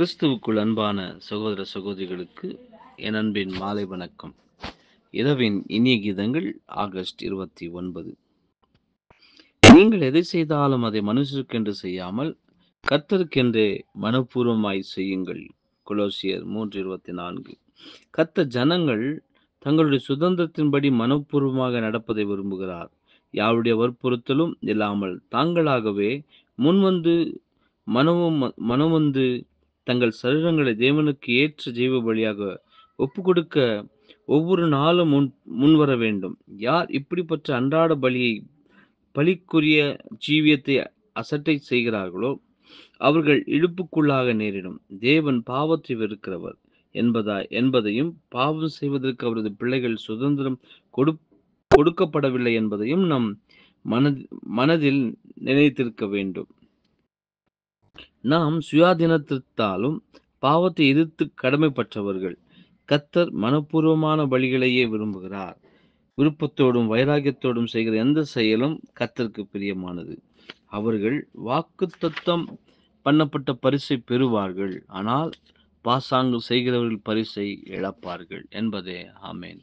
கிறிஸ்துவுக்குள் அன்பான சகோதர சகோதரிகளுக்கு என் அன்பின் மாலை வணக்கம் இரவின் இனிய கீதங்கள் ஆகஸ்ட் இருபத்தி ஒன்பது நீங்கள் எதை செய்தாலும் அதை மனுஷருக்கென்று செய்யாமல் கத்தருக்கென்றே மனப்பூர்வமாய் செய்யுங்கள் குலோசியர் மூன்று இருபத்தி நான்கு கத்த ஜனங்கள் தங்களுடைய சுதந்திரத்தின்படி மனப்பூர்வமாக நடப்பதை விரும்புகிறார் யாருடைய வற்புறுத்தலும் இல்லாமல் தாங்களாகவே முன்வந்து மனமும் மனமுந்து தங்கள் சரீரங்களை தேவனுக்கு ஏற்ற ஜீவ வழியாக ஒப்பு கொடுக்க ஒவ்வொரு நாளும் முன் முன்வர வேண்டும் யார் இப்படிப்பட்ட அன்றாட பலியை பலிக்குரிய ஜீவியத்தை அசட்டை செய்கிறார்களோ அவர்கள் இழுப்புக்குள்ளாக நேரிடும் தேவன் பாவத்தை வெறுக்கிறவர் என்பதா என்பதையும் பாவம் செய்வதற்கு அவரது பிள்ளைகள் சுதந்திரம் கொடு கொடுக்கப்படவில்லை என்பதையும் நம் மனதில் நினைத்திருக்க வேண்டும் நாம் சுயாதீனத்திற்காலும் பாவத்தை எதிர்த்து கடமைப்பற்றவர்கள் கத்தர் மனப்பூர்வமான வழிகளையே விரும்புகிறார் விருப்பத்தோடும் வைராகியத்தோடும் செய்கிற எந்த செயலும் கத்தருக்கு பிரியமானது அவர்கள் வாக்கு தத்தம் பண்ணப்பட்ட பரிசை பெறுவார்கள் ஆனால் பாசாங்கு செய்கிறவர்கள் பரிசை இழப்பார்கள் என்பதே ஆமேன்